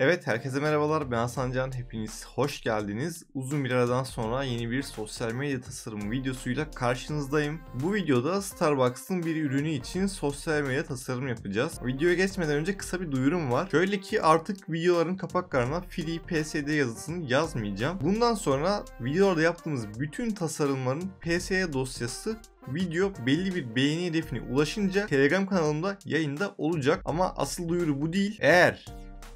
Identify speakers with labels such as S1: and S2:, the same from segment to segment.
S1: Evet herkese merhabalar ben Hasan Can hepiniz hoş geldiniz. Uzun bir aradan sonra yeni bir sosyal medya tasarım videosuyla karşınızdayım. Bu videoda Starbucks'ın bir ürünü için sosyal medya tasarım yapacağız. Videoya geçmeden önce kısa bir duyurum var. Şöyle ki artık videoların kapaklarına Free PSD yazısını yazmayacağım. Bundan sonra videolarda yaptığımız bütün tasarımların PSD dosyası video belli bir beğeni hedefine ulaşınca Telegram kanalımda yayında olacak. Ama asıl duyuru bu değil. Eğer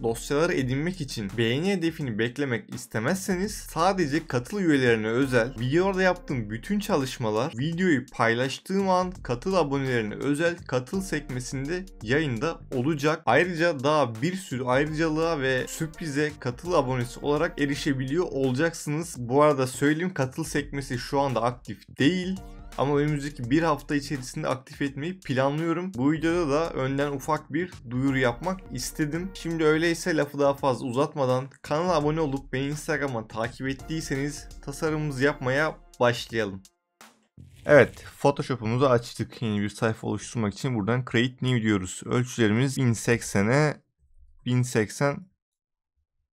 S1: dosyaları edinmek için beğeni hedefini beklemek istemezseniz sadece katıl üyelerine özel videoda yaptığım bütün çalışmalar videoyu paylaştığım an katıl abonelerine özel katıl sekmesinde yayında olacak. Ayrıca daha bir sürü ayrıcalığa ve sürprize katıl abonesi olarak erişebiliyor olacaksınız. Bu arada söyleyeyim katıl sekmesi şu anda aktif değil ama önümüzdeki bir hafta içerisinde aktif etmeyi planlıyorum. Bu videoda da önden ufak bir duyuru yapmak istedim. Şimdi öyleyse lafı daha fazla uzatmadan kanala abone olup beni Instagram'a takip ettiyseniz tasarımımızı yapmaya başlayalım. Evet, Photoshop'umuzu açtık. Yeni bir sayfa oluşturmak için buradan Create New diyoruz. Ölçülerimiz 1080'e 1080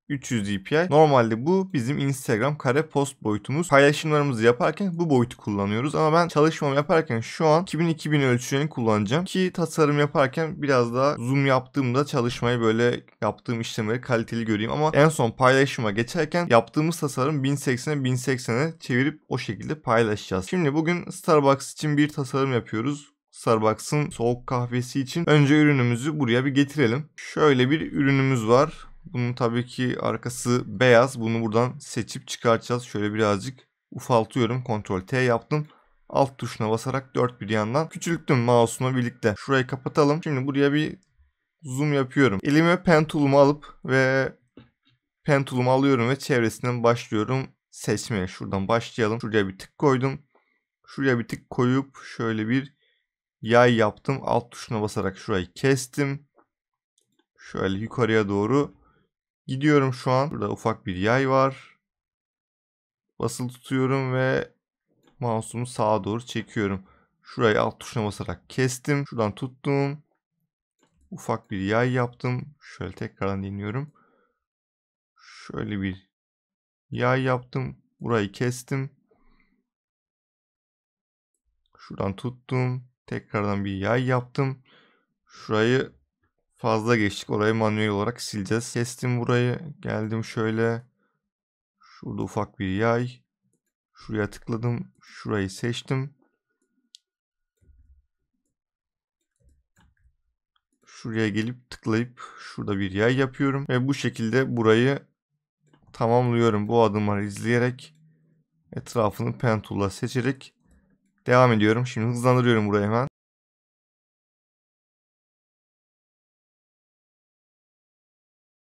S1: 300 dpi. Normalde bu bizim Instagram kare post boyutumuz. Paylaşımlarımızı yaparken bu boyutu kullanıyoruz. Ama ben çalışmamı yaparken şu an 2000-2000 ölçülerini kullanacağım. Ki tasarım yaparken biraz daha zoom yaptığımda çalışmayı böyle yaptığım işlemleri kaliteli göreyim. Ama en son paylaşıma geçerken yaptığımız tasarım 1080'e 1080'e çevirip o şekilde paylaşacağız. Şimdi bugün Starbucks için bir tasarım yapıyoruz. Starbucks'ın soğuk kahvesi için önce ürünümüzü buraya bir getirelim. Şöyle bir ürünümüz var. Bunun tabii ki arkası beyaz. Bunu buradan seçip çıkartacağız. Şöyle birazcık ufaltıyorum. Ctrl T yaptım. Alt tuşuna basarak dört bir yandan küçülttüm mouse'uma birlikte. Şurayı kapatalım. Şimdi buraya bir zoom yapıyorum. Elime pen tool'umu alıp ve pen tool'umu alıyorum ve çevresinden başlıyorum seçmeye. Şuradan başlayalım. Şuraya bir tık koydum. Şuraya bir tık koyup şöyle bir yay yaptım. Alt tuşuna basarak şurayı kestim. Şöyle yukarıya doğru Gidiyorum şu an. Burada ufak bir yay var. Basılı tutuyorum ve mouse'umu sağa doğru çekiyorum. Şurayı alt tuşuna basarak kestim. Şuradan tuttum. Ufak bir yay yaptım. Şöyle tekrardan dinliyorum. Şöyle bir yay yaptım. Burayı kestim. Şuradan tuttum. Tekrardan bir yay yaptım. Şurayı fazla geçtik. Orayı manuel olarak sileceğiz. Kestim burayı. Geldim şöyle. Şurada ufak bir yay. Şuraya tıkladım. Şurayı seçtim. Şuraya gelip tıklayıp şurada bir yay yapıyorum. Ve bu şekilde burayı tamamlıyorum. Bu adımları izleyerek etrafını pen seçerek devam ediyorum. Şimdi hızlandırıyorum burayı hemen.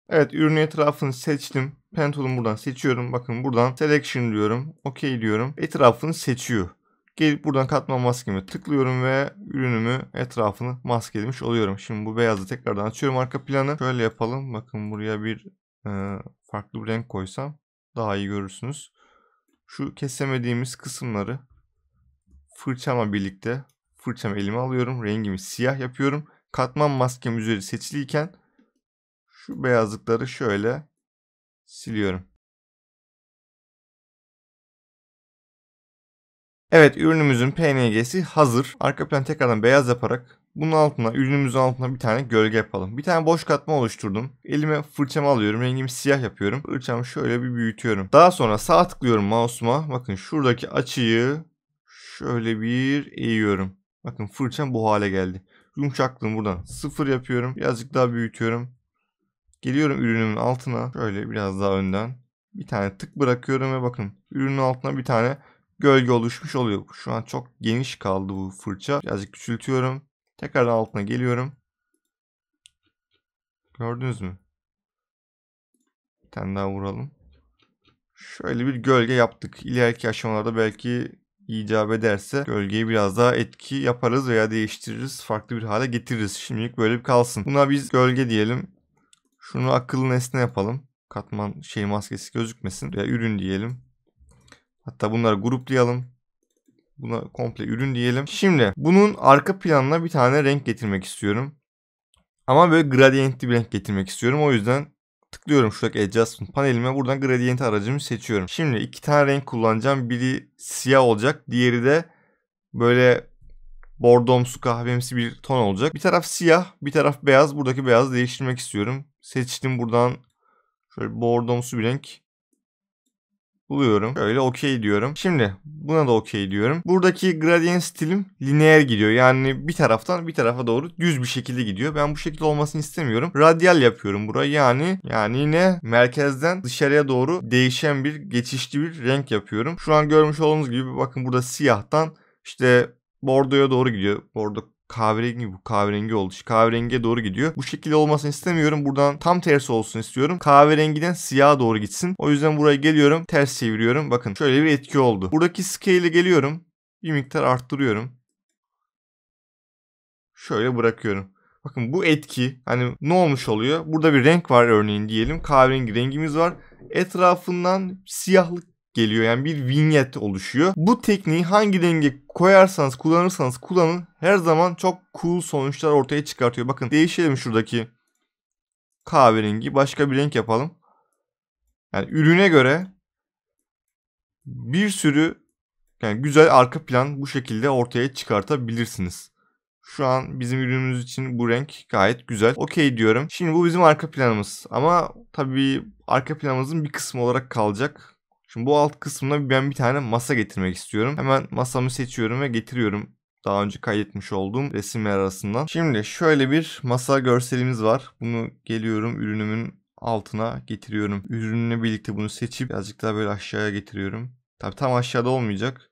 S1: Evet ürünü etrafını seçtim. Pen buradan seçiyorum. Bakın buradan selection diyorum. OK diyorum. Etrafını seçiyor. Gelip buradan katman maskemi tıklıyorum ve ürünümü etrafını maskelemiş oluyorum. Şimdi bu beyazı tekrardan açıyorum arka planı. Şöyle yapalım. Bakın buraya bir e, farklı bir renk koysam daha iyi görürsünüz. Şu kesemediğimiz kısımları fırçama birlikte fırçamı elime alıyorum. Rengimi siyah yapıyorum. Katman maskem üzeri seçiliyken şu beyazlıkları şöyle siliyorum. Evet ürünümüzün PNG'si hazır. Arka plan tekrardan beyaz yaparak bunun altına ürünümüzün altına bir tane gölge yapalım. Bir tane boş katma oluşturdum. Elime fırçamı alıyorum. Rengimi siyah yapıyorum. Fırçamı şöyle bir büyütüyorum. Daha sonra sağ tıklıyorum mouse'uma. Bakın şuradaki açıyı şöyle bir eğiyorum. Bakın fırçam bu hale geldi. Yumuşaklığını buradan sıfır yapıyorum. Birazcık daha büyütüyorum. Geliyorum ürünümün altına. Şöyle biraz daha önden. Bir tane tık bırakıyorum ve bakın ürünün altına bir tane gölge oluşmuş oluyor. Şu an çok geniş kaldı bu fırça. Birazcık küçültüyorum. Tekrar altına geliyorum. Gördünüz mü? Bir tane daha vuralım. Şöyle bir gölge yaptık. İleriki aşamalarda belki icap ederse gölgeyi biraz daha etki yaparız veya değiştiririz. Farklı bir hale getiririz. Şimdilik böyle bir kalsın. Buna biz gölge diyelim. Şunu akıllı nesne yapalım. Katman şey maskesi gözükmesin. Veya ürün diyelim. Hatta bunları gruplayalım. Buna komple ürün diyelim. Şimdi bunun arka planına bir tane renk getirmek istiyorum. Ama böyle gradientli bir renk getirmek istiyorum. O yüzden tıklıyorum şuradaki adjustment panelime. Buradan gradient aracımı seçiyorum. Şimdi iki tane renk kullanacağım. Biri siyah olacak. Diğeri de böyle bordomsu kahvemsi bir ton olacak. Bir taraf siyah, bir taraf beyaz. Buradaki beyazı değiştirmek istiyorum. Seçtim buradan şöyle bordomsu bir renk buluyorum. Öyle okey diyorum. Şimdi buna da okey diyorum. Buradaki gradient stilim lineer gidiyor. Yani bir taraftan bir tarafa doğru düz bir şekilde gidiyor. Ben bu şekilde olmasını istemiyorum. Radyal yapıyorum buraya. Yani yani yine merkezden dışarıya doğru değişen bir geçişli bir renk yapıyorum. Şu an görmüş olduğunuz gibi bakın burada siyahtan işte bordoya doğru gidiyor. Bordo kahverengi bu kahverengi oldu. Kahverengiye doğru gidiyor. Bu şekilde olmasını istemiyorum. Buradan tam tersi olsun istiyorum. Kahverengiden siyaha doğru gitsin. O yüzden buraya geliyorum. Ters çeviriyorum. Bakın şöyle bir etki oldu. Buradaki scale'e geliyorum. Bir miktar arttırıyorum. Şöyle bırakıyorum. Bakın bu etki hani ne olmuş oluyor? Burada bir renk var örneğin diyelim. Kahverengi rengimiz var. Etrafından siyahlık geliyor. Yani bir vinyet oluşuyor. Bu tekniği hangi denge koyarsanız kullanırsanız kullanın her zaman çok cool sonuçlar ortaya çıkartıyor. Bakın değişelim şuradaki kahverengi başka bir renk yapalım. Yani ürüne göre bir sürü yani güzel arka plan bu şekilde ortaya çıkartabilirsiniz. Şu an bizim ürünümüz için bu renk gayet güzel. Okey diyorum. Şimdi bu bizim arka planımız. Ama tabii arka planımızın bir kısmı olarak kalacak. Şimdi bu alt kısmına ben bir tane masa getirmek istiyorum. Hemen masamı seçiyorum ve getiriyorum daha önce kaydetmiş olduğum resimler arasından. Şimdi şöyle bir masa görselimiz var. Bunu geliyorum ürünümün altına getiriyorum. Ürünle birlikte bunu seçip birazcık daha böyle aşağıya getiriyorum. Tabi tam aşağıda olmayacak.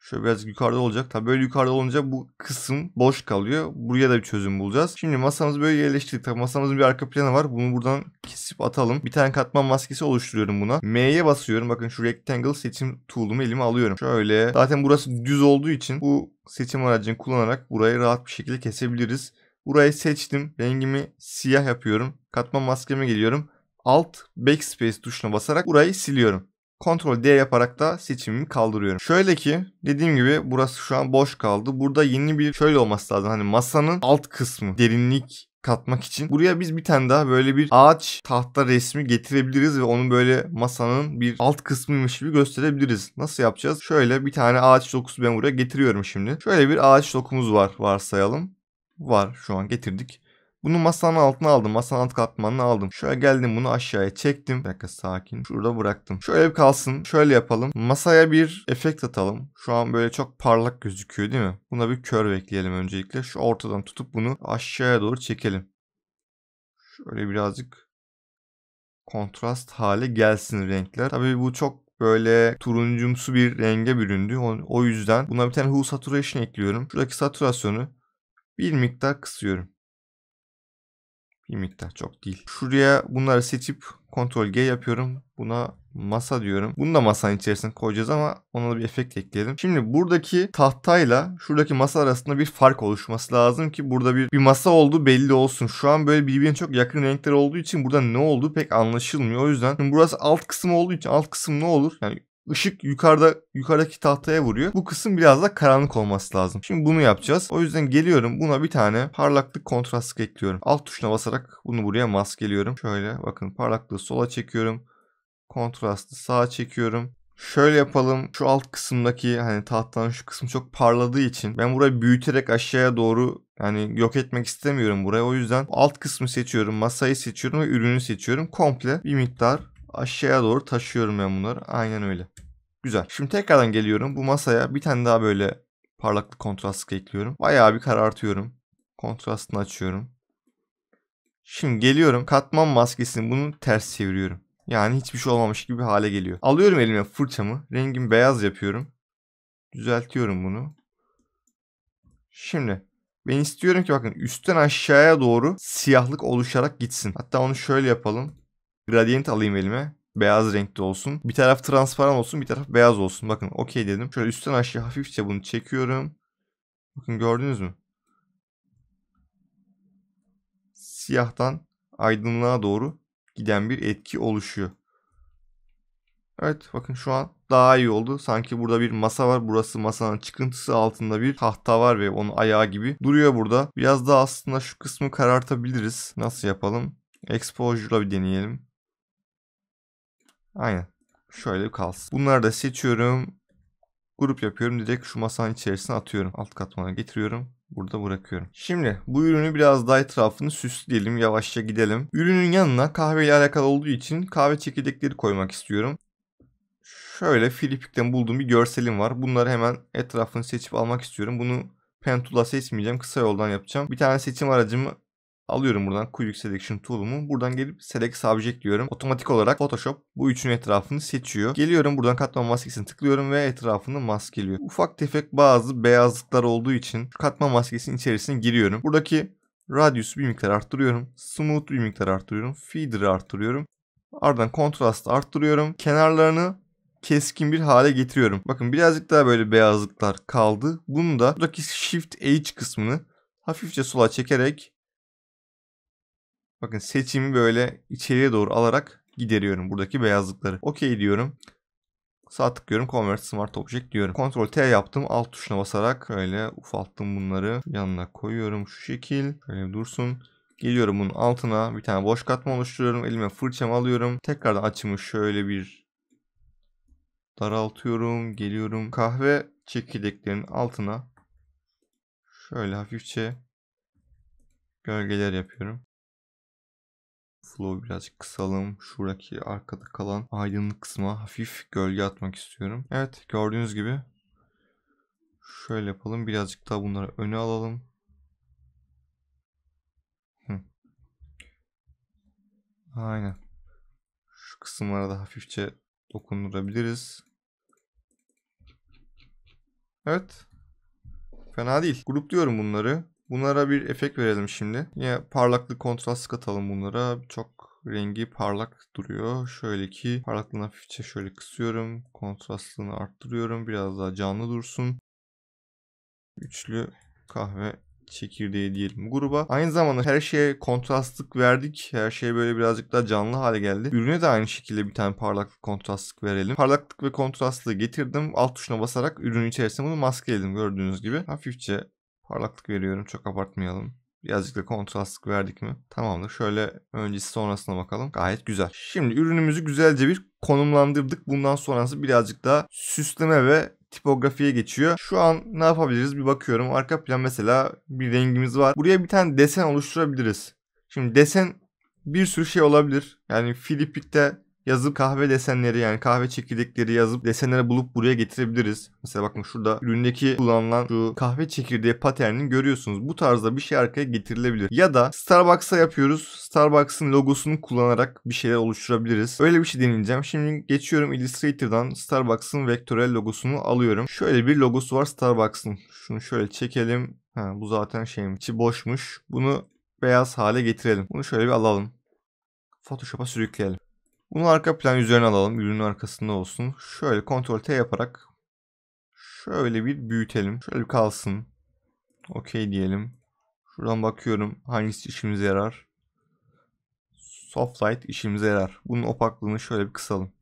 S1: Şöyle biraz yukarıda olacak. Tabii böyle yukarıda olunca bu kısım boş kalıyor. Buraya da bir çözüm bulacağız. Şimdi masamızı böyle yerleştirdik. Tabii masamızın bir arka planı var. Bunu buradan kesip atalım. Bir tane katman maskesi oluşturuyorum buna. M'ye basıyorum. Bakın şu rectangle seçim tool'umu elime alıyorum. Şöyle. Zaten burası düz olduğu için bu seçim aracını kullanarak burayı rahat bir şekilde kesebiliriz. Burayı seçtim. Rengimi siyah yapıyorum. Katman maskeme geliyorum. Alt backspace tuşuna basarak burayı siliyorum. Ctrl D yaparak da seçimimi kaldırıyorum. Şöyle ki dediğim gibi burası şu an boş kaldı. Burada yeni bir şöyle olması lazım. Hani masanın alt kısmı derinlik katmak için. Buraya biz bir tane daha böyle bir ağaç tahta resmi getirebiliriz ve onu böyle masanın bir alt kısmıymış gibi gösterebiliriz. Nasıl yapacağız? Şöyle bir tane ağaç dokusu ben buraya getiriyorum şimdi. Şöyle bir ağaç dokumuz var varsayalım. Var şu an getirdik. Bunu masanın altına aldım. Masanın alt katmanına aldım. Şöyle geldim bunu aşağıya çektim. Bir dakika sakin. Şurada bıraktım. Şöyle bir kalsın. Şöyle yapalım. Masaya bir efekt atalım. Şu an böyle çok parlak gözüküyor değil mi? Buna bir kör ekleyelim öncelikle. Şu ortadan tutup bunu aşağıya doğru çekelim. Şöyle birazcık kontrast hale gelsin renkler. Tabii bu çok böyle turuncumsu bir renge büründü. O yüzden buna bir tane Hue Saturation ekliyorum. Şuradaki saturasyonu bir miktar kısıyorum. Bir miktar çok değil. Şuraya bunları seçip kontrol G yapıyorum. Buna masa diyorum. Bunu da masanın içerisine koyacağız ama ona da bir efekt ekleyelim. Şimdi buradaki tahtayla şuradaki masa arasında bir fark oluşması lazım ki burada bir, bir masa olduğu belli olsun. Şu an böyle birbirine çok yakın renkler olduğu için burada ne olduğu pek anlaşılmıyor. O yüzden burası alt kısım olduğu için alt kısım ne olur? Yani ışık yukarıda yukarıdaki tahtaya vuruyor. Bu kısım biraz da karanlık olması lazım. Şimdi bunu yapacağız. O yüzden geliyorum buna bir tane parlaklık kontrastlık ekliyorum. Alt tuşuna basarak bunu buraya maskeliyorum. Şöyle bakın parlaklığı sola çekiyorum. Kontrastı sağa çekiyorum. Şöyle yapalım. Şu alt kısımdaki hani tahtanın şu kısmı çok parladığı için ben burayı büyüterek aşağıya doğru yani yok etmek istemiyorum buraya. O yüzden alt kısmı seçiyorum. Masayı seçiyorum ve ürünü seçiyorum. Komple bir miktar Aşağıya doğru taşıyorum ben bunları. Aynen öyle. Güzel. Şimdi tekrardan geliyorum. Bu masaya bir tane daha böyle parlaklık kontrastlık ekliyorum. Bayağı bir karartıyorum. Kontrastını açıyorum. Şimdi geliyorum katman maskesini bunu ters çeviriyorum. Yani hiçbir şey olmamış gibi hale geliyor. Alıyorum elime fırçamı. Rengimi beyaz yapıyorum. Düzeltiyorum bunu. Şimdi ben istiyorum ki bakın üstten aşağıya doğru siyahlık oluşarak gitsin. Hatta onu şöyle yapalım. Gradient alayım elime. Beyaz renkte olsun. Bir taraf transparan olsun bir taraf beyaz olsun. Bakın okey dedim. Şöyle üstten aşağı hafifçe bunu çekiyorum. Bakın gördünüz mü? Siyahtan aydınlığa doğru giden bir etki oluşuyor. Evet bakın şu an daha iyi oldu. Sanki burada bir masa var. Burası masanın çıkıntısı altında bir tahta var ve onun ayağı gibi duruyor burada. Biraz daha aslında şu kısmı karartabiliriz. Nasıl yapalım? Exposure'la bir deneyelim. Aynen. Şöyle kalsın. Bunları da seçiyorum. Grup yapıyorum. Direkt şu masanın içerisine atıyorum. Alt katmana getiriyorum burada bırakıyorum. Şimdi bu ürünü biraz daha etrafını süsleyelim. Yavaşça gidelim. Ürünün yanına kahve ile alakalı olduğu için kahve çekirdekleri koymak istiyorum. Şöyle Filipik'ten bulduğum bir görselim var. Bunları hemen etrafını seçip almak istiyorum. Bunu Pentula seçmeyeceğim. Kısa yoldan yapacağım. Bir tane seçim aracımı Alıyorum buradan Quick Selection Tool'umu. Buradan gelip Select Subject diyorum. Otomatik olarak Photoshop bu üçünün etrafını seçiyor. Geliyorum buradan katman maskesini tıklıyorum ve etrafını maskeliyor. Ufak tefek bazı beyazlıklar olduğu için katman maskesinin içerisine giriyorum. Buradaki Radius'u bir miktar arttırıyorum. Smooth bir miktar arttırıyorum. Feeder'ı arttırıyorum. Ardından kontrastı arttırıyorum. Kenarlarını keskin bir hale getiriyorum. Bakın birazcık daha böyle beyazlıklar kaldı. Bunu da buradaki Shift h kısmını hafifçe sola çekerek Bakın seçimi böyle içeriye doğru alarak gideriyorum buradaki beyazlıkları. Okey diyorum. Sağ tıklıyorum Convert Smart Object diyorum. Ctrl T yaptım. Alt tuşuna basarak böyle ufalttım bunları. Yanına koyuyorum şu şekil. Böyle dursun. Geliyorum bunun altına bir tane boş katma oluşturuyorum. Elime fırçamı alıyorum. Tekrardan açımı şöyle bir daraltıyorum. Geliyorum kahve çekirdeklerinin altına şöyle hafifçe gölgeler yapıyorum. Flow birazcık kısalım. Şuradaki arkada kalan aydınlık kısma hafif gölge atmak istiyorum. Evet gördüğünüz gibi şöyle yapalım. Birazcık daha bunları öne alalım. Aynen. Şu kısımlara da hafifçe dokundurabiliriz. Evet. Fena değil. Grupluyorum bunları. Bunlara bir efekt verelim şimdi. Yine parlaklık kontrast katalım bunlara. Çok rengi parlak duruyor. Şöyle ki parlaklığını hafifçe şöyle kısıyorum. Kontrastlığını arttırıyorum. Biraz daha canlı dursun. Üçlü kahve çekirdeği diyelim gruba. Aynı zamanda her şeye kontrastlık verdik. Her şey böyle birazcık daha canlı hale geldi. Ürüne de aynı şekilde bir tane parlaklık kontrastlık verelim. Parlaklık ve kontrastlığı getirdim. Alt tuşuna basarak ürünün içerisine bunu maskeledim gördüğünüz gibi. Hafifçe Parlaklık veriyorum. Çok abartmayalım. Birazcık da kontrastlık verdik mi? Tamamdır. Şöyle öncesi sonrasına bakalım. Gayet güzel. Şimdi ürünümüzü güzelce bir konumlandırdık. Bundan sonrası birazcık daha süsleme ve tipografiye geçiyor. Şu an ne yapabiliriz bir bakıyorum. Arka plan mesela bir rengimiz var. Buraya bir tane desen oluşturabiliriz. Şimdi desen bir sürü şey olabilir. Yani Filipik'te yazıp kahve desenleri yani kahve çekirdekleri yazıp desenleri bulup buraya getirebiliriz. Mesela bakın şurada üründeki kullanılan şu kahve çekirdeği paternini görüyorsunuz. Bu tarzda bir şey arkaya getirilebilir. Ya da Starbucks'a yapıyoruz. Starbucks'ın logosunu kullanarak bir şeyler oluşturabiliriz. Öyle bir şey deneyeceğim. Şimdi geçiyorum Illustrator'dan Starbucks'ın vektörel logosunu alıyorum. Şöyle bir logosu var Starbucks'ın. Şunu şöyle çekelim. Ha, bu zaten şeyim. içi boşmuş. Bunu beyaz hale getirelim. Bunu şöyle bir alalım. Photoshop'a sürükleyelim. Bunu arka plan üzerine alalım. Ürünün arkasında olsun. Şöyle kontrol T yaparak şöyle bir büyütelim. Şöyle bir kalsın. Okey diyelim. Şuradan bakıyorum hangisi işimize yarar. Soft light işimize yarar. Bunun opaklığını şöyle bir kısalım.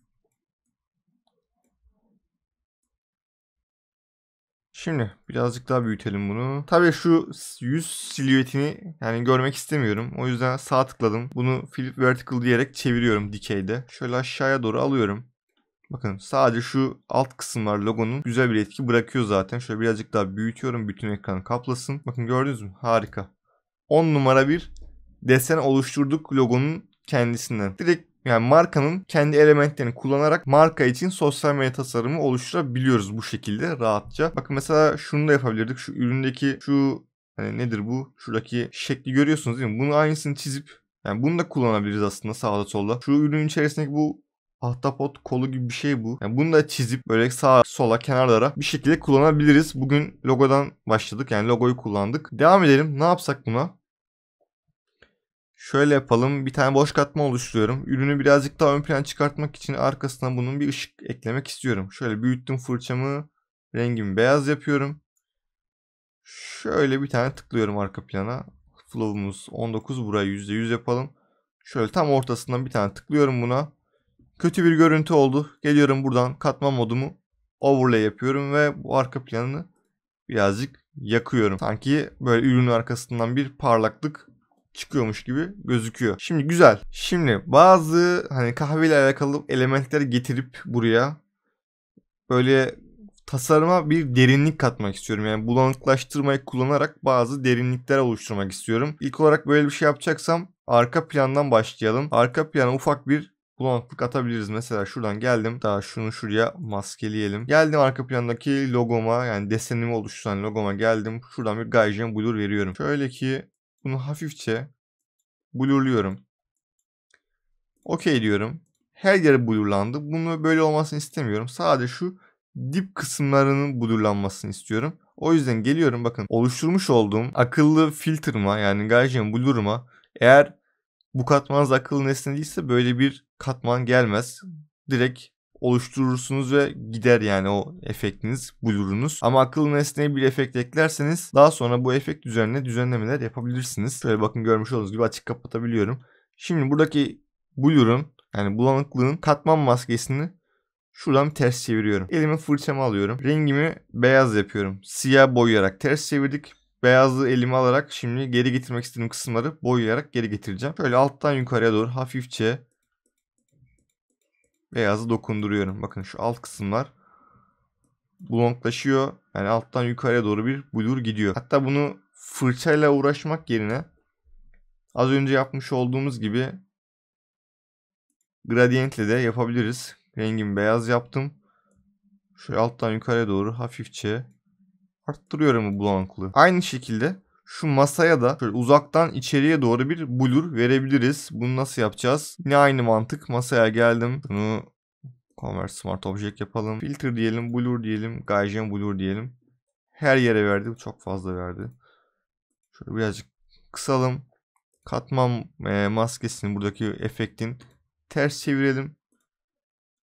S1: Şimdi birazcık daha büyütelim bunu. Tabii şu yüz silüetini yani görmek istemiyorum. O yüzden sağ tıkladım. Bunu flip vertical diyerek çeviriyorum dikeyde. Şöyle aşağıya doğru alıyorum. Bakın sadece şu alt kısımlar logonun güzel bir etki bırakıyor zaten. Şöyle birazcık daha büyütüyorum. Bütün ekranı kaplasın. Bakın gördünüz mü? Harika. 10 numara bir desen oluşturduk logonun kendisinden. Direkt yani markanın kendi elementlerini kullanarak marka için sosyal medya tasarımı oluşturabiliyoruz bu şekilde rahatça. Bakın mesela şunu da yapabilirdik. Şu üründeki şu hani nedir bu? Şuradaki şekli görüyorsunuz değil mi? Bunu aynısını çizip yani bunu da kullanabiliriz aslında sağda solda. Şu ürünün içerisindeki bu ahtapot kolu gibi bir şey bu. Yani bunu da çizip böyle sağa sola kenarlara bir şekilde kullanabiliriz. Bugün logodan başladık yani logoyu kullandık. Devam edelim ne yapsak buna? Şöyle yapalım. Bir tane boş katma oluşturuyorum. Ürünü birazcık daha ön plan çıkartmak için arkasına bunun bir ışık eklemek istiyorum. Şöyle büyüttüm fırçamı. Rengimi beyaz yapıyorum. Şöyle bir tane tıklıyorum arka plana. Flow'umuz 19. Buraya %100 yapalım. Şöyle tam ortasından bir tane tıklıyorum buna. Kötü bir görüntü oldu. Geliyorum buradan katma modumu overlay yapıyorum ve bu arka planını birazcık yakıyorum. Sanki böyle ürünün arkasından bir parlaklık çıkıyormuş gibi gözüküyor. Şimdi güzel. Şimdi bazı hani kahveyle alakalı elementleri getirip buraya böyle tasarıma bir derinlik katmak istiyorum. Yani bulanıklaştırmayı kullanarak bazı derinlikler oluşturmak istiyorum. İlk olarak böyle bir şey yapacaksam arka plandan başlayalım. Arka plana ufak bir bulanıklık atabiliriz. Mesela şuradan geldim. Daha şunu şuraya maskeleyelim. Geldim arka plandaki logoma yani desenimi oluşturan logoma geldim. Şuradan bir Gaussian Blur veriyorum. Şöyle ki bunu hafifçe blurluyorum. Okey diyorum. Her yer blurlandı. Bunu böyle olmasını istemiyorum. Sadece şu dip kısımlarının blurlanmasını istiyorum. O yüzden geliyorum bakın oluşturmuş olduğum akıllı filter'ıma yani Gaussian blur'ıma eğer bu katmanız akıllı nesne değilse böyle bir katman gelmez. Direkt oluşturursunuz ve gider yani o efektiniz, blurunuz. Ama akıllı nesneye bir efekt eklerseniz daha sonra bu efekt üzerine düzenlemeler yapabilirsiniz. Şöyle bakın görmüş olduğunuz gibi açık kapatabiliyorum. Şimdi buradaki blurun yani bulanıklığın katman maskesini şuradan ters çeviriyorum. Elimi fırçamı alıyorum. Rengimi beyaz yapıyorum. Siyah boyayarak ters çevirdik. Beyazı elime alarak şimdi geri getirmek istediğim kısımları boyayarak geri getireceğim. Şöyle alttan yukarıya doğru hafifçe beyazı dokunduruyorum. Bakın şu alt kısımlar blonklaşıyor. Yani alttan yukarıya doğru bir blur gidiyor. Hatta bunu fırçayla uğraşmak yerine az önce yapmış olduğumuz gibi gradientle de yapabiliriz. Rengimi beyaz yaptım. Şöyle alttan yukarıya doğru hafifçe arttırıyorum bu blanklığı. Aynı şekilde şu masaya da şöyle uzaktan içeriye doğru bir blur verebiliriz. Bunu nasıl yapacağız? Yine aynı mantık. Masaya geldim. Bunu Convert Smart Object yapalım. Filter diyelim, blur diyelim, Gaussian blur diyelim. Her yere verdi. Çok fazla verdi. Şöyle birazcık kısalım. Katman e, maskesini buradaki efektin ters çevirelim.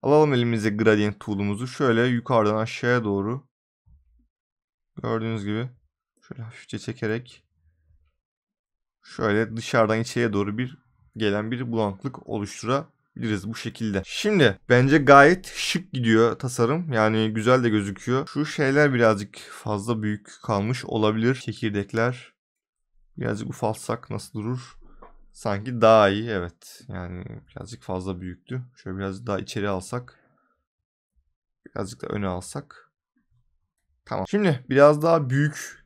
S1: Alalım elimize gradient tool'umuzu. Şöyle yukarıdan aşağıya doğru. Gördüğünüz gibi Şöyle hafifçe çekerek şöyle dışarıdan içeriye doğru bir gelen bir bulanıklık oluşturabiliriz bu şekilde. Şimdi bence gayet şık gidiyor tasarım. Yani güzel de gözüküyor. Şu şeyler birazcık fazla büyük kalmış olabilir. Çekirdekler birazcık ufalsak nasıl durur? Sanki daha iyi evet. Yani birazcık fazla büyüktü. Şöyle biraz daha içeri alsak. Birazcık da öne alsak. Tamam. Şimdi biraz daha büyük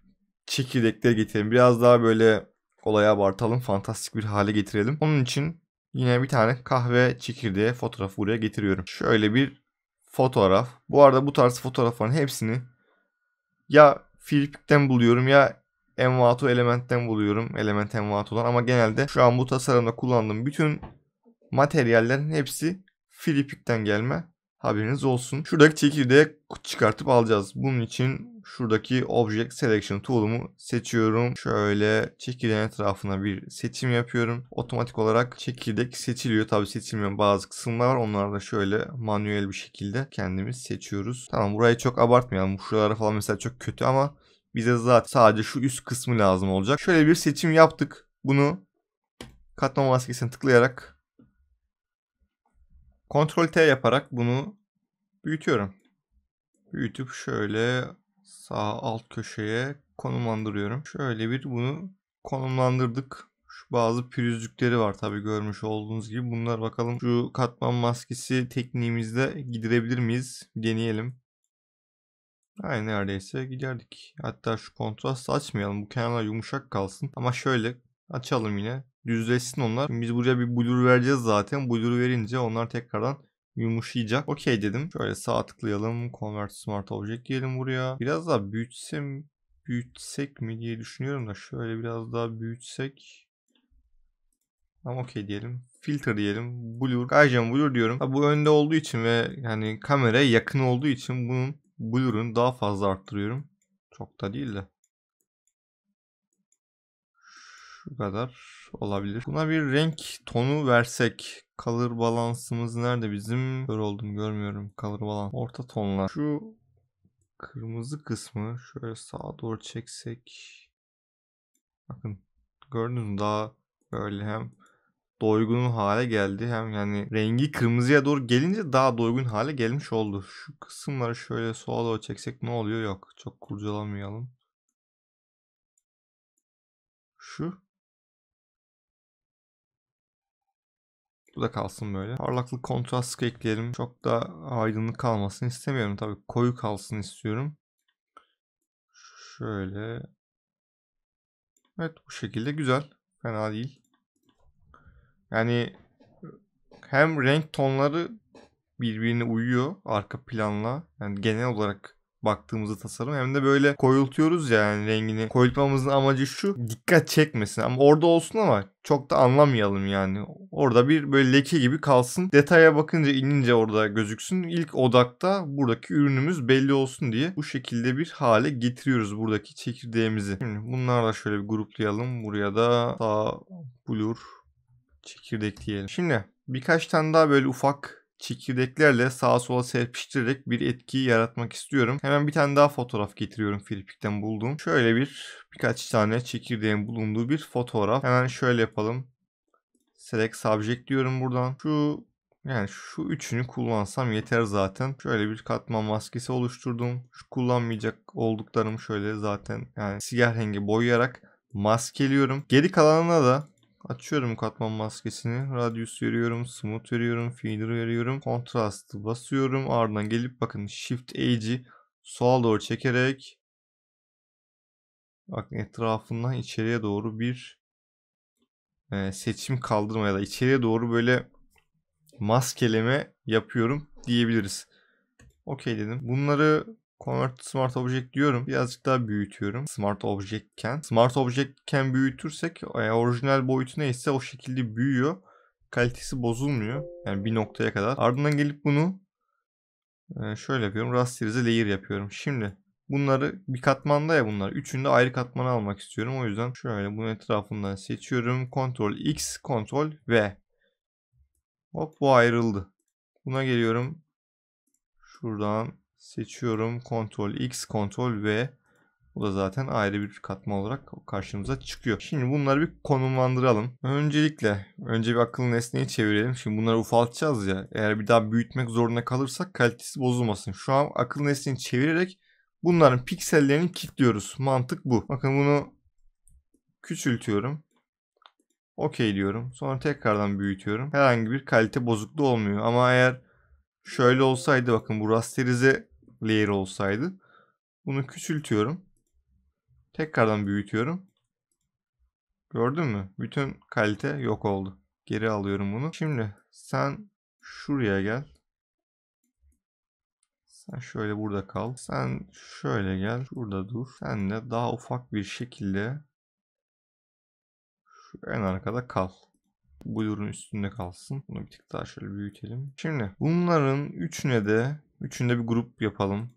S1: çekirdekleri getirelim. Biraz daha böyle olayı abartalım. Fantastik bir hale getirelim. Onun için yine bir tane kahve çekirdeği fotoğrafı buraya getiriyorum. Şöyle bir fotoğraf. Bu arada bu tarz fotoğrafların hepsini ya Filipik'ten buluyorum ya Envato Element'ten buluyorum. Element Envato'dan ama genelde şu an bu tasarımda kullandığım bütün materyallerin hepsi Filipik'ten gelme. Haberiniz olsun. Şuradaki çekirdeği çıkartıp alacağız. Bunun için Şuradaki Object Selection tool'umu seçiyorum. Şöyle çekirdeğin etrafına bir seçim yapıyorum. Otomatik olarak çekirdek seçiliyor. Tabi seçilmeyen bazı kısımlar var. Onları da şöyle manuel bir şekilde kendimiz seçiyoruz. Tamam burayı çok abartmayalım. Şuralara falan mesela çok kötü ama bize zaten sadece şu üst kısmı lazım olacak. Şöyle bir seçim yaptık. Bunu katma maskesine tıklayarak Ctrl T yaparak bunu büyütüyorum. Büyütüp şöyle sağ alt köşeye konumlandırıyorum. Şöyle bir bunu konumlandırdık. Şu bazı pürüzlükleri var tabi görmüş olduğunuz gibi. Bunlar bakalım şu katman maskesi tekniğimizde giderebilir miyiz? Bir deneyelim. Aynı neredeyse giderdik. Hatta şu kontrast açmayalım. Bu kenarlar yumuşak kalsın. Ama şöyle açalım yine. Düzleşsin onlar. Şimdi biz buraya bir blur vereceğiz zaten. Blur verince onlar tekrardan yumuşayacak. Okey dedim. Şöyle sağ tıklayalım. Convert Smart Object diyelim buraya. Biraz daha büyütsem büyütsek mi diye düşünüyorum da şöyle biraz daha büyütsek ama okey diyelim. Filter diyelim. Blur. Gaycam blur diyorum. Ha, bu önde olduğu için ve yani kameraya yakın olduğu için bunun blur'unu daha fazla arttırıyorum. Çok da değil de. Şu kadar olabilir. Buna bir renk tonu versek Color balansımız nerede bizim? Kör oldum görmüyorum. Color balans. Orta tonlar. Şu kırmızı kısmı şöyle sağa doğru çeksek. Bakın gördünüz mü daha böyle hem doygun hale geldi hem yani rengi kırmızıya doğru gelince daha doygun hale gelmiş oldu. Şu kısımları şöyle sola doğru çeksek ne oluyor? Yok çok kurcalamayalım. Şu Bu da kalsın böyle. Parlaklık kontrast ekleyelim. Çok da aydınlık kalmasını istemiyorum. Tabii koyu kalsın istiyorum. Şöyle. Evet bu şekilde güzel. Fena değil. Yani hem renk tonları birbirine uyuyor arka planla. Yani genel olarak baktığımızda tasarım hem de böyle koyultuyoruz ya yani rengini. Koyultmamızın amacı şu dikkat çekmesin ama orada olsun ama çok da anlamayalım yani. Orada bir böyle leke gibi kalsın. Detaya bakınca inince orada gözüksün. İlk odakta buradaki ürünümüz belli olsun diye bu şekilde bir hale getiriyoruz buradaki çekirdeğimizi. Şimdi bunları da şöyle bir gruplayalım. Buraya da sağ blur çekirdek diyelim. Şimdi birkaç tane daha böyle ufak çekirdeklerle sağa sola serpiştirerek bir etki yaratmak istiyorum. Hemen bir tane daha fotoğraf getiriyorum Filipik'ten bulduğum. Şöyle bir birkaç tane çekirdeğin bulunduğu bir fotoğraf. Hemen şöyle yapalım. Select Subject diyorum buradan. Şu yani şu üçünü kullansam yeter zaten. Şöyle bir katman maskesi oluşturdum. Şu kullanmayacak olduklarım şöyle zaten yani sigar rengi boyayarak maskeliyorum. Geri kalanına da Açıyorum katman maskesini. Radius veriyorum. Smooth veriyorum. Feeder veriyorum. Kontrastı basıyorum. Ardından gelip bakın Shift Edge'i sola doğru çekerek bakın etrafından içeriye doğru bir e, seçim kaldırma ya da içeriye doğru böyle maskeleme yapıyorum diyebiliriz. Okey dedim. Bunları Convert Smart Object diyorum. Birazcık daha büyütüyorum. Smart Objectken, Smart Objectken büyütürsek e, orijinal boyutu neyse o şekilde büyüyor. Kalitesi bozulmuyor. Yani bir noktaya kadar. Ardından gelip bunu e, şöyle yapıyorum. Rasterize layer yapıyorum. Şimdi bunları bir katmanda ya bunlar. Üçünü de ayrı katmana almak istiyorum. O yüzden şöyle bunun etrafından seçiyorum. Ctrl X, Ctrl V. Hop bu ayrıldı. Buna geliyorum. Şuradan Seçiyorum. Ctrl X, Ctrl V. Bu da zaten ayrı bir katma olarak karşımıza çıkıyor. Şimdi bunları bir konumlandıralım. Öncelikle önce bir akıllı nesneyi çevirelim. Şimdi bunları ufaltacağız ya. Eğer bir daha büyütmek zorunda kalırsak kalitesi bozulmasın. Şu an akıllı nesneyi çevirerek bunların piksellerini kilitliyoruz. Mantık bu. Bakın bunu küçültüyorum. Okey diyorum. Sonra tekrardan büyütüyorum. Herhangi bir kalite bozukluğu olmuyor. Ama eğer şöyle olsaydı bakın bu rasterize layer olsaydı. Bunu küçültüyorum. Tekrardan büyütüyorum. Gördün mü? Bütün kalite yok oldu. Geri alıyorum bunu. Şimdi sen şuraya gel. Sen şöyle burada kal. Sen şöyle gel. burada dur. Sen de daha ufak bir şekilde şu en arkada kal. Bu ürün üstünde kalsın. Bunu bir tık daha şöyle büyütelim. Şimdi bunların üçüne de Üçünde bir grup yapalım.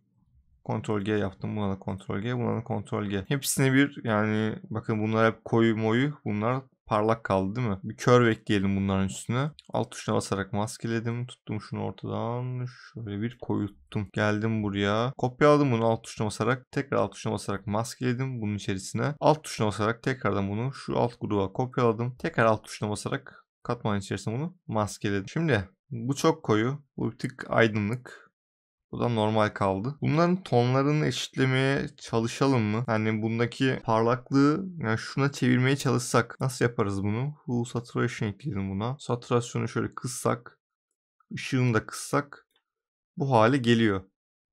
S1: Ctrl G yaptım. Buna da Ctrl G. Buna da Ctrl G. Hepsini bir yani bakın bunlar hep koyu moyu. Bunlar parlak kaldı değil mi? Bir kör ekleyelim bunların üstüne. Alt tuşuna basarak maskeledim. Tuttum şunu ortadan. Şöyle bir koyuttum. Geldim buraya. Kopyaladım bunu alt tuşuna basarak. Tekrar alt tuşuna basarak maskeledim bunun içerisine. Alt tuşuna basarak tekrardan bunu şu alt gruba kopyaladım. Tekrar alt tuşuna basarak katmanın içerisine bunu maskeledim. Şimdi bu çok koyu. Bu bir tık aydınlık. Bu da normal kaldı. Bunların tonlarını eşitlemeye çalışalım mı? Hani bundaki parlaklığı yani şuna çevirmeye çalışsak nasıl yaparız bunu? Hull Saturation ekleyelim buna. Saturasyonu şöyle kıssak. ışığını da kıssak. Bu hale geliyor.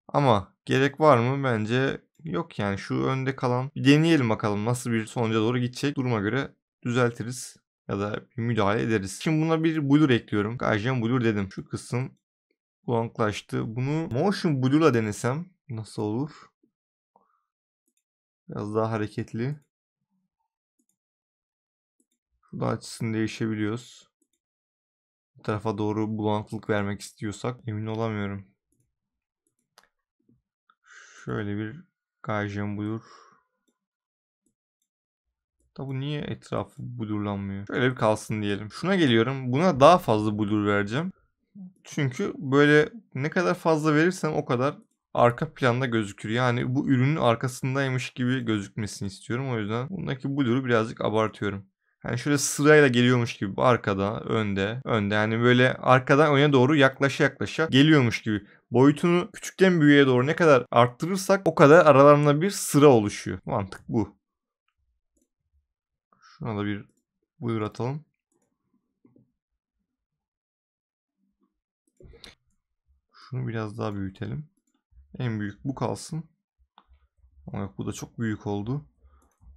S1: Ama gerek var mı? Bence yok yani şu önde kalan. Bir deneyelim bakalım nasıl bir sonuca doğru gidecek. Duruma göre düzeltiriz ya da müdahale ederiz. Şimdi buna bir blur ekliyorum. Gaussian blur dedim. Şu kısım bulanıklaştı. Bunu Motion blurla denesem nasıl olur? Biraz daha hareketli. Şurada açısını değişebiliyoruz. Bu tarafa doğru bulanıklık vermek istiyorsak emin olamıyorum. Şöyle bir Gayjen blur. Da bu niye etrafı blurlanmıyor? Şöyle bir kalsın diyelim. Şuna geliyorum. Buna daha fazla blur vereceğim. Çünkü böyle ne kadar fazla verirsen o kadar arka planda gözükür. Yani bu ürünün arkasındaymış gibi gözükmesini istiyorum. O yüzden bundaki bu duru birazcık abartıyorum. Yani şöyle sırayla geliyormuş gibi arkada, önde, önde. Yani böyle arkadan öne doğru yaklaşa yaklaşa geliyormuş gibi. Boyutunu küçükten büyüğe doğru ne kadar arttırırsak o kadar aralarında bir sıra oluşuyor. Mantık bu. Şuna da bir buyur atalım. Şunu biraz daha büyütelim. En büyük bu kalsın. Ama yok bu da çok büyük oldu.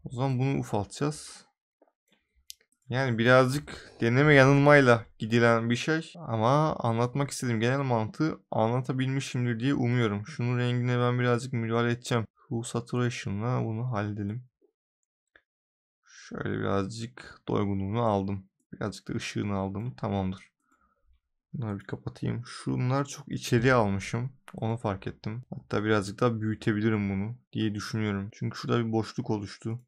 S1: O zaman bunu ufaltacağız. Yani birazcık deneme yanılmayla gidilen bir şey ama anlatmak istediğim genel mantığı anlatabilmişimdir diye umuyorum. Şunun rengine ben birazcık müdahale edeceğim. Bu Saturation'la bunu halledelim. Şöyle birazcık doygunluğunu aldım. Birazcık da ışığını aldım. Tamamdır. Bunları bir kapatayım. Şunlar çok içeriye almışım. Onu fark ettim. Hatta birazcık daha büyütebilirim bunu diye düşünüyorum. Çünkü şurada bir boşluk oluştu.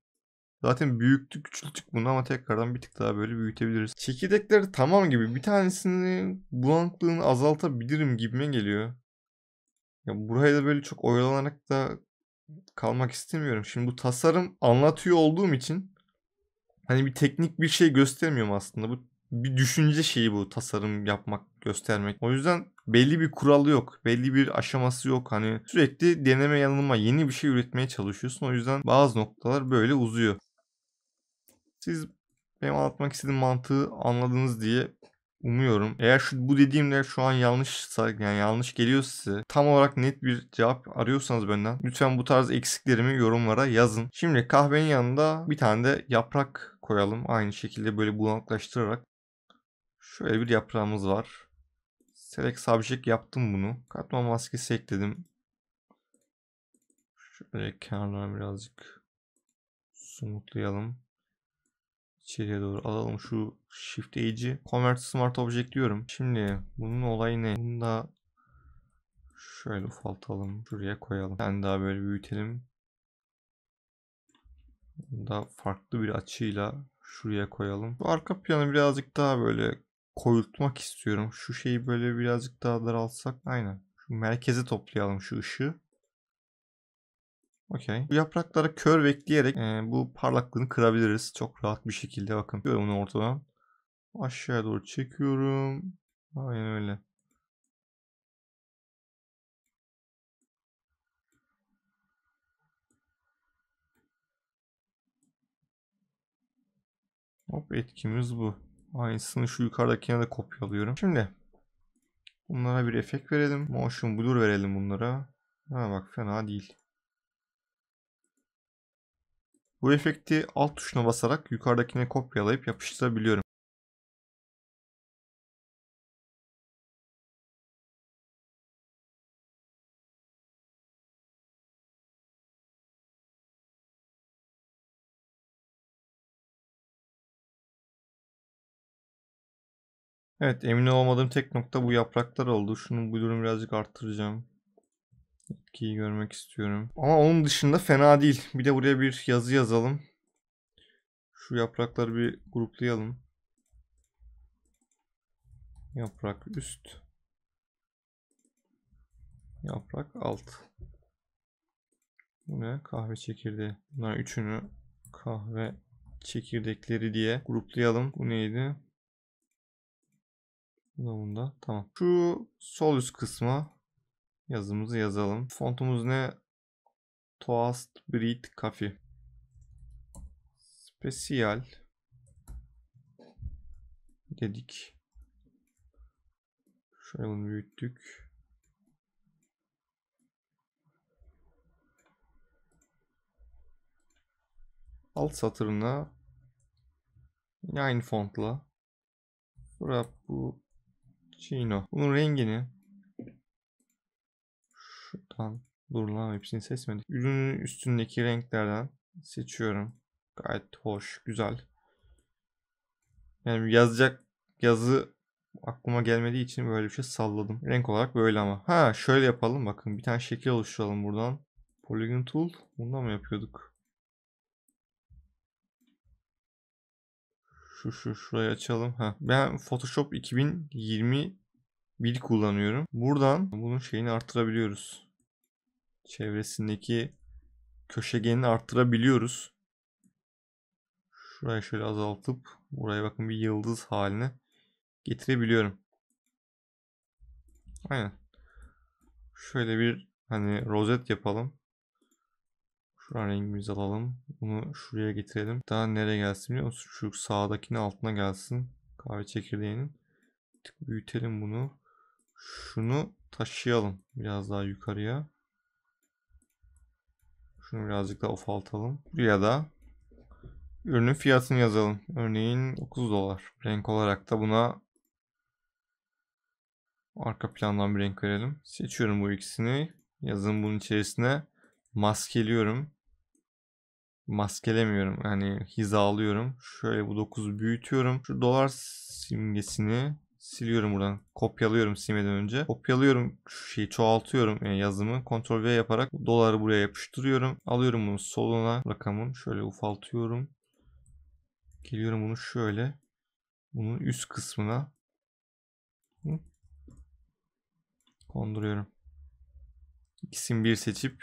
S1: Zaten büyüktü, küçülttük bunu ama tekrardan bir tık daha böyle büyütebiliriz. Çekirdekleri tamam gibi bir tanesini bulanıklığını azaltabilirim gibime geliyor. Ya buraya da böyle çok oyalanarak da kalmak istemiyorum. Şimdi bu tasarım anlatıyor olduğum için hani bir teknik bir şey göstermiyorum aslında. Bu bir düşünce şeyi bu tasarım yapmak göstermek. O yüzden belli bir kuralı yok. Belli bir aşaması yok. Hani sürekli deneme yanılma yeni bir şey üretmeye çalışıyorsun. O yüzden bazı noktalar böyle uzuyor. Siz benim anlatmak istediğim mantığı anladınız diye umuyorum. Eğer şu, bu dediğimde şu an yanlışsa yani yanlış geliyor size tam olarak net bir cevap arıyorsanız benden lütfen bu tarz eksiklerimi yorumlara yazın. Şimdi kahvenin yanında bir tane de yaprak koyalım. Aynı şekilde böyle bulanıklaştırarak şöyle bir yaprağımız var. Select şey subject yaptım bunu. Katma maskesi ekledim. Şöyle kenarlarına birazcık sumutlayalım. İçeriye doğru alalım şu shift age'i. Convert smart object diyorum. Şimdi bunun olayı ne? Bunu da şöyle ufaltalım. Şuraya koyalım. Ben daha böyle büyütelim. Bunu da farklı bir açıyla şuraya koyalım. Bu arka planı birazcık daha böyle koyultmak istiyorum. Şu şeyi böyle birazcık daha daralsak, Aynen. Şu merkeze toplayalım şu ışığı. Okey. Bu yapraklara kör bekleyerek e, bu parlaklığını kırabiliriz. Çok rahat bir şekilde bakın. Böyle onu ortadan. Aşağıya doğru çekiyorum. Aynen öyle. Hop etkimiz bu. Aynısını şu yukarıdakine de kopyalıyorum. Şimdi bunlara bir efekt verelim. Motion blur verelim bunlara. Ha bak fena değil. Bu efekti alt tuşuna basarak yukarıdakine kopyalayıp yapıştırabiliyorum. Evet emin olmadığım tek nokta bu yapraklar oldu. Şunu bu durum birazcık arttıracağım. Etkiyi görmek istiyorum. Ama onun dışında fena değil. Bir de buraya bir yazı yazalım. Şu yaprakları bir gruplayalım. Yaprak üst. Yaprak alt. Bu ne? Kahve çekirdeği. Bunlar üçünü kahve çekirdekleri diye gruplayalım. Bu neydi? bunda Tamam. Şu sol üst kısma yazımızı yazalım. Fontumuz ne? Toast Breed Coffee. Spesiyal dedik. Şöyle bunu büyüttük. Alt satırına yine aynı fontla. Bura bu Chino. Bunun rengini şuradan dur lan hepsini seçmedik. Ürünün üstündeki renklerden seçiyorum. Gayet hoş, güzel. Yani yazacak yazı aklıma gelmediği için böyle bir şey salladım. Renk olarak böyle ama. Ha şöyle yapalım bakın bir tane şekil oluşturalım buradan. Polygon tool. Bundan mı yapıyorduk? Şu şu şurayı açalım. ha. Ben Photoshop 2020 1 kullanıyorum. Buradan bunun şeyini arttırabiliyoruz. Çevresindeki köşegenini arttırabiliyoruz. Şurayı şöyle azaltıp buraya bakın bir yıldız haline getirebiliyorum. Aynen. Şöyle bir hani rozet yapalım. Şuradan rengimizi alalım. Bunu şuraya getirelim. Daha nereye gelsin biliyor musun? Şu sağdakinin altına gelsin. Kahve çekirdeğinin. tık büyütelim bunu. Şunu taşıyalım biraz daha yukarıya. Şunu birazcık daha ofaltalım. Buraya da ürünün fiyatını yazalım. Örneğin 9 dolar. Renk olarak da buna arka plandan bir renk verelim. Seçiyorum bu ikisini. Yazın bunun içerisine maskeliyorum maskelemiyorum. Yani hizalıyorum. Şöyle bu 9'u büyütüyorum. Şu dolar simgesini siliyorum buradan. Kopyalıyorum simeden önce. Kopyalıyorum şu şeyi çoğaltıyorum yani e, yazımı. Ctrl V yaparak doları buraya yapıştırıyorum. Alıyorum bunu soluna rakamın. Şöyle ufaltıyorum. Geliyorum bunu şöyle. Bunun üst kısmına. Konduruyorum. İkisini bir seçip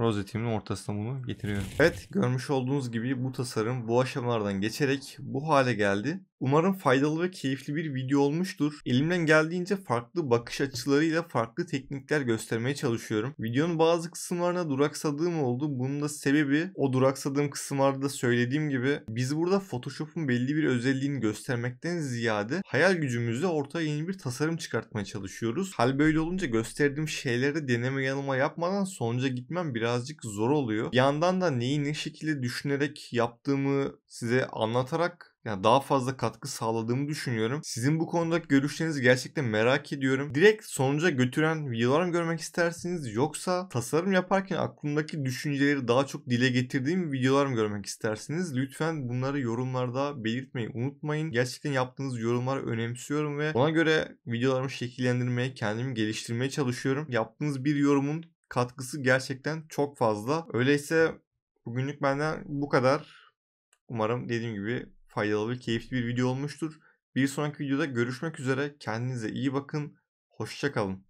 S1: rozetimin ortasına bunu getiriyorum. Evet görmüş olduğunuz gibi bu tasarım bu aşamalardan geçerek bu hale geldi. Umarım faydalı ve keyifli bir video olmuştur. Elimden geldiğince farklı bakış açılarıyla farklı teknikler göstermeye çalışıyorum. Videonun bazı kısımlarına duraksadığım oldu. Bunun da sebebi o duraksadığım kısımlarda da söylediğim gibi biz burada Photoshop'un belli bir özelliğini göstermekten ziyade hayal gücümüzle ortaya yeni bir tasarım çıkartmaya çalışıyoruz. Hal böyle olunca gösterdiğim şeyleri deneme yanılma yapmadan sonuca gitmem birazcık zor oluyor. Bir yandan da neyi ne şekilde düşünerek yaptığımı size anlatarak yani daha fazla katkı sağladığımı düşünüyorum. Sizin bu konudaki görüşlerinizi gerçekten merak ediyorum. Direkt sonuca götüren videolar mı görmek istersiniz yoksa tasarım yaparken aklımdaki düşünceleri daha çok dile getirdiğim videolar mı görmek istersiniz? Lütfen bunları yorumlarda belirtmeyi unutmayın. Gerçekten yaptığınız yorumları önemsiyorum ve ona göre videolarımı şekillendirmeye, kendimi geliştirmeye çalışıyorum. Yaptığınız bir yorumun katkısı gerçekten çok fazla. Öyleyse bugünlük benden bu kadar. Umarım dediğim gibi faydalı ve keyifli bir video olmuştur. Bir sonraki videoda görüşmek üzere. Kendinize iyi bakın. Hoşçakalın.